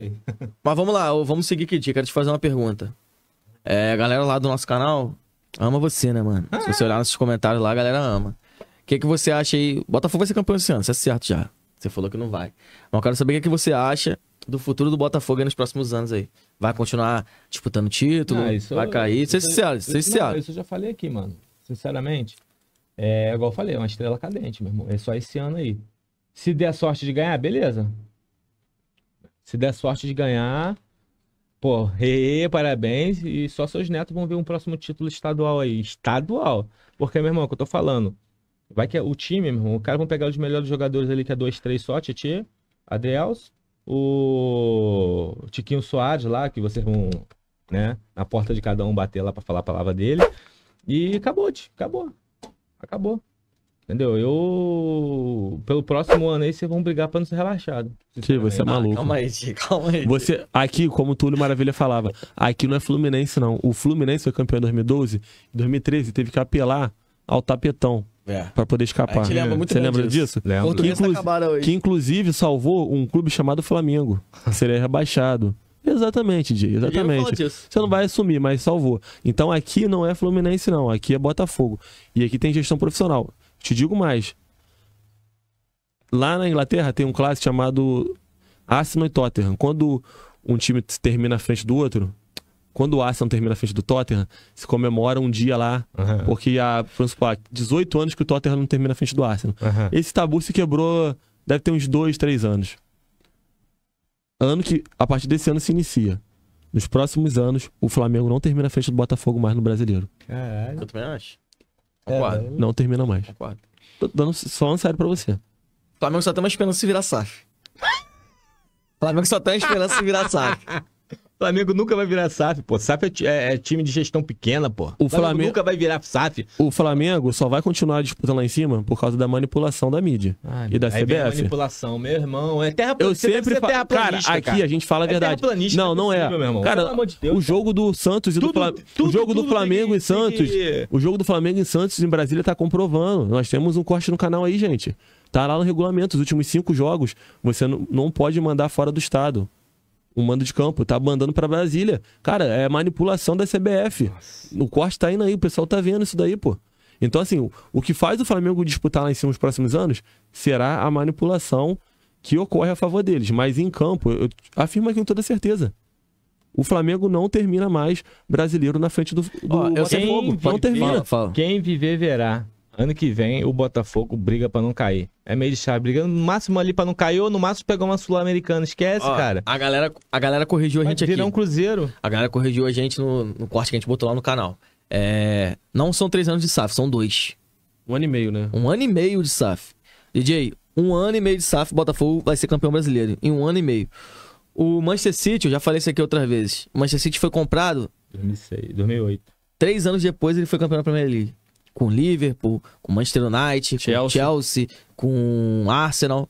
Mas vamos lá, vamos seguir, aqui, Quero te fazer uma pergunta. É, a galera lá do nosso canal ama você, né, mano? Se você olhar nos comentários lá, a galera ama. O que, que você acha aí? Botafogo vai ser campeão esse ano, isso é certo já. Você falou que não vai. Mas eu quero saber o que, que você acha do futuro do Botafogo nos próximos anos aí. Vai continuar disputando título? Não, ah, isso, vai cair? Você é é- sincero, você é sincero. Isso eu já falei aqui, mano. Sinceramente, é igual eu falei, é uma estrela cadente, meu irmão. É só esse ano aí. Se der sorte de ganhar, beleza. Se der sorte de ganhar, pô, e, parabéns. E só seus netos vão ver um próximo título estadual aí. Estadual. Porque, meu irmão, é o que eu tô falando. Vai que é o time, meu irmão, o cara vão pegar os melhores jogadores ali, que é 2, 3 só, Titi, Adriels, o Tiquinho Soares lá, que vocês vão, né, na porta de cada um bater lá para falar a palavra dele. E acabou, tch, acabou. Acabou. Entendeu? Eu. Pelo próximo ano aí, vocês vão brigar pra não ser relaxado. Tio, você é maluco. Ah, calma aí, tio, calma aí. Você, aqui, como o Túlio Maravilha falava, aqui não é Fluminense, não. O Fluminense foi campeão em 2012, em 2013 teve que apelar ao tapetão. É. Pra poder escapar. É. Você lembra disso? disso? Lembro. Que, tá inclu... que inclusive salvou um clube chamado Flamengo, seria rebaixado. Exatamente, Di, exatamente. Você não vai assumir, mas salvou. Então aqui não é Fluminense, não. Aqui é Botafogo. E aqui tem gestão profissional. Te digo mais. Lá na Inglaterra tem um clássico chamado Arsenal e Tottenham. Quando um time termina à frente do outro, quando o Arsenal termina à frente do Tottenham, se comemora um dia lá, uhum. porque há, vamos supor, 18 anos que o Tottenham não termina à frente do Arsenal. Uhum. Esse tabu se quebrou, deve ter uns 2, 3 anos. Ano que, a partir desse ano, se inicia. Nos próximos anos, o Flamengo não termina à frente do Botafogo mais no brasileiro. Caralho. Eu também acho. Concordo. É, não termina mais. Concordo. Tô dando só um sério pra você. Flamengo só tem uma esperança de virar SAF. Flamengo só tem uma esperança de virar SAF. Flamengo nunca vai virar SAF, pô. SAF é, é, é, time de gestão pequena, pô. O Flamengo, Flamengo, nunca vai virar SAF. O Flamengo só vai continuar disputando lá em cima por causa da manipulação da mídia ah, e da aí CBF. manipulação, meu irmão. É terra Eu sempre é falo, cara, aqui a gente fala a é verdade. É não, não é. Possível, cara, de Deus, o jogo do Santos e tudo, do Flamengo, o jogo tudo, do Flamengo e Santos, que... o jogo do Flamengo e Santos em Brasília tá comprovando. Nós temos um corte no canal aí, gente. Tá lá no regulamento, os últimos cinco jogos, você não pode mandar fora do estado o mando de campo, tá mandando para Brasília. Cara, é manipulação da CBF. Nossa. O corte tá indo aí, o pessoal tá vendo isso daí, pô. Então, assim, o, o que faz o Flamengo disputar lá em cima nos próximos anos será a manipulação que ocorre a favor deles. Mas em campo, eu afirmo aqui com toda certeza. O Flamengo não termina mais brasileiro na frente do, do Ó, eu Botafogo. Não termina. Fala, fala. Quem viver verá. Ano que vem o Botafogo briga para não cair. É meio de chave, brigando no máximo ali para não cair ou no máximo pegar uma Sul-Americana. Esquece, Ó, cara. A galera, a galera corrigiu a gente virar aqui. um Cruzeiro. A galera corrigiu a gente no, no corte que a gente botou lá no canal. É, não são três anos de SAF, são dois. Um ano e meio, né? Um ano e meio de SAF. DJ, um ano e meio de SAF, Botafogo vai ser campeão brasileiro. Em um ano e meio. O Manchester City, eu já falei isso aqui outras vezes. O Manchester City foi comprado. 2006, 2008. Três anos depois ele foi campeão da Premier League com Liverpool, com Manchester United, Chelsea. com Chelsea, com Arsenal.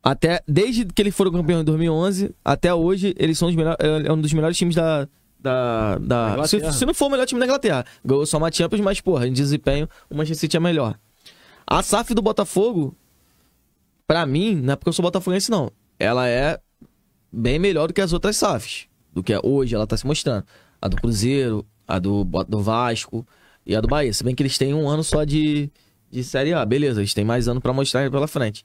Até desde que eles foram campeões em 2011 até hoje, eles são os melhores, é, é um dos melhores times da da, da se, se, não for o melhor time da Inglaterra, ganhou só uma Champions, mas porra, em desempenho, o Manchester City é melhor. A SAF do Botafogo, para mim, não é porque eu sou botafoguense não. Ela é bem melhor do que as outras SAFs, do que é hoje ela tá se mostrando. A do Cruzeiro, a do, do Vasco, e a do Bahia. Se bem que eles têm um ano só de, de Série A. Beleza, eles têm mais ano para mostrar pela frente.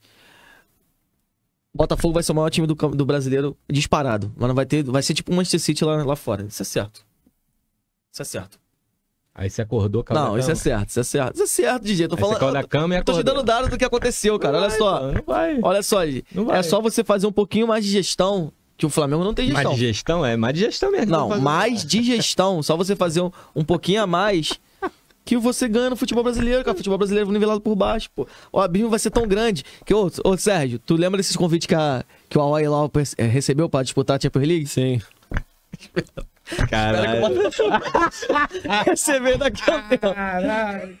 Botafogo vai ser o maior time do, do brasileiro disparado. Mas não vai ter. Vai ser tipo o Manchester City lá, lá fora. Isso é certo. Isso é certo. Aí você acordou, cara. Não, isso é certo, isso é certo. Isso é certo, DJ. Tô falando. Você da cama e eu Tô te dando dado do que aconteceu, cara. Não olha vai, só. não vai. Olha só, não É só você fazer um pouquinho mais de gestão. Que o Flamengo não tem gestão. Mais de gestão? É, mais de gestão mesmo. Não, mais de gestão. Só você fazer um, um pouquinho a mais que você ganha no futebol brasileiro, cara. O futebol brasileiro é nivelado por baixo, pô. O abismo vai ser tão grande que, ô, ô Sérgio, tu lembra desses convites que, a, que o Hawaii lá eh, recebeu pra disputar a Champions League? Sim. Caralho. Recebeu daqui a um tempo. Caralho.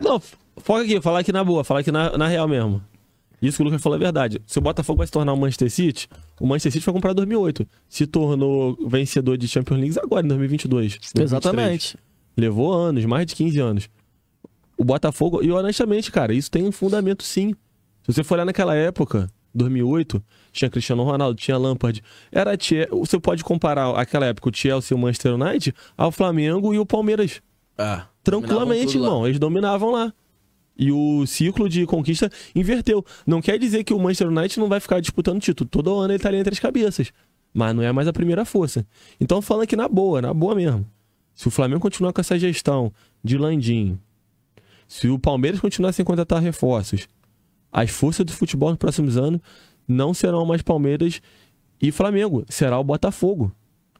Não, foca aqui, falar aqui na boa, falar aqui na, na real mesmo. Isso que o Lucas falou é verdade. Se o Botafogo vai se tornar o Manchester City, o Manchester City foi comprado em 2008. Se tornou vencedor de Champions League agora, em 2022. 2023. Exatamente. Levou anos, mais de 15 anos. O Botafogo, e honestamente, cara, isso tem um fundamento sim. Se você for olhar naquela época, 2008, tinha Cristiano Ronaldo, tinha Lampard. Era você pode comparar aquela época o Chelsea, o Manchester United, ao Flamengo e o Palmeiras. Ah, Tranquilamente, irmão, lá. eles dominavam lá. E o ciclo de conquista inverteu. Não quer dizer que o Manchester United não vai ficar disputando título. Todo ano ele tá ali entre as cabeças. Mas não é mais a primeira força. Então falando aqui na boa, na boa mesmo. Se o Flamengo continuar com essa gestão de Landim, se o Palmeiras continuar sem contratar reforços, as forças do futebol nos próximos anos não serão mais Palmeiras e Flamengo, será o Botafogo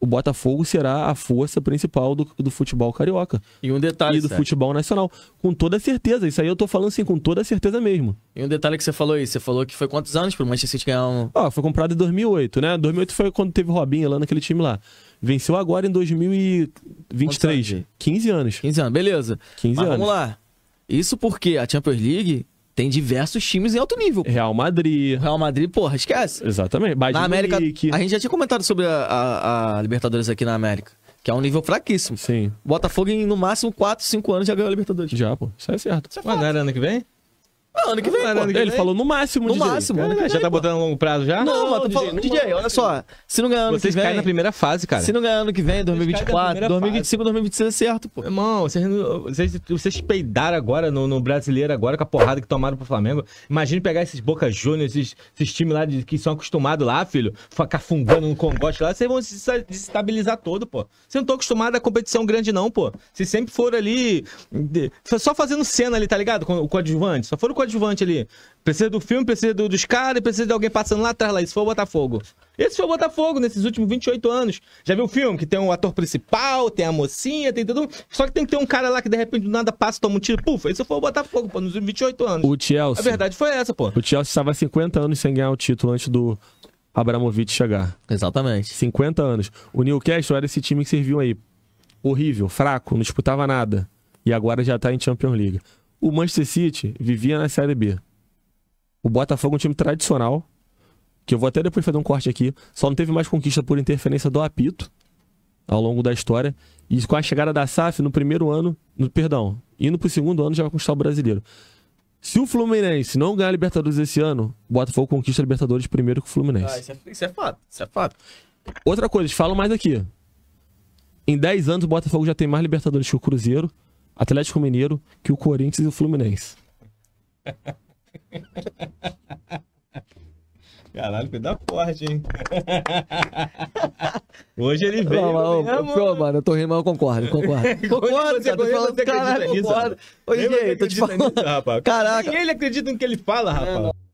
o Botafogo será a força principal do, do futebol carioca. E um detalhe. E do certo. futebol nacional. Com toda certeza. Isso aí eu tô falando assim, com toda certeza mesmo. E um detalhe que você falou aí, você falou que foi quantos anos pro Manchester City ganhar um. Ah, foi comprado em 2008, né? 2008 foi quando teve o Robinho lá naquele time lá. Venceu agora em 2023. Anos? 15 anos. 15 anos, beleza. 15 Mas anos. Vamos lá. Isso porque a Champions League tem diversos times em alto nível. Real Madrid. Real Madrid, porra, esquece. Exatamente. Bayern na América, Munique. a gente já tinha comentado sobre a, a, a, Libertadores aqui na América, que é um nível fraquíssimo. Sim. Botafogo em no máximo 4, 5 anos já ganhou a Libertadores. Já, pô. Isso é certo. Isso é Mas não era ano que vem? ano que vem. ano que ele falou no máximo, No DJ. máximo. Cara, já tá pô. botando longo prazo já? Não, não mas tô DJ, falando. DJ, olha, olha só. Se não ganhar ano vocês que vem. Vocês na primeira fase, cara. Se não ganhar ano que vem, 2024, 2025, 2026 é certo, pô. Irmão, vocês, vocês, vocês peidaram agora no, no, brasileiro, agora com a porrada que tomaram pro Flamengo. Imagina pegar esses Boca Juniors, esses, esses times lá de, que são acostumados lá, filho, ficar fungando no congote lá. Vocês vão se desestabilizar todo, pô. Vocês não estão acostumados a competição grande, não, pô. Vocês sempre foram ali. De, só fazendo cena ali, tá ligado? Com o coadjuvante. Só foram coadjuvante coadjuvante ali. Precisa do filme, precisa do, dos caras, precisa de alguém passando lá atrás, lá. Isso foi o Botafogo. Esse foi o Botafogo nesses últimos 28 anos. Já viu o filme? Que tem o um ator principal, tem a mocinha, tem tudo. Só que tem que ter um cara lá que de repente do nada passa, toma um tiro. Puf, isso foi o Botafogo, pô, nos 28 anos. O Chelsea. A verdade foi essa, pô. O Chelsea estava há 50 anos sem ganhar o título antes do Abramovich chegar. Exatamente. 50 anos. O Newcastle era esse time que serviu aí. Horrível, fraco, não disputava nada. E agora já tá em Champions League. O Manchester City vivia na Série B. O Botafogo é um time tradicional, que eu vou até depois fazer um corte aqui, só não teve mais conquista por interferência do apito ao longo da história. E com a chegada da SAF no primeiro ano, no, perdão, indo pro segundo ano já vai conquistar o brasileiro. Se o Fluminense não ganhar a Libertadores esse ano, o Botafogo conquista a Libertadores primeiro que o Fluminense. Ah, isso, é, isso é fato, isso é fato. Outra coisa, te falo mais aqui. Em 10 anos o Botafogo já tem mais Libertadores que o Cruzeiro, Atlético Mineiro que o Corinthians e o Fluminense. Caralho, foi da forte, hein? Hoje ele veio. Não, né, mano, eu, mano, eu tô rindo, mas eu concordo, concordo. concordo, você, cara, você, falando, você caralho, concordo. Ô, gente, tô te falando. Nisso, rapaz. Caraca. Nem ele acredita no que ele fala, é, rapaz. É,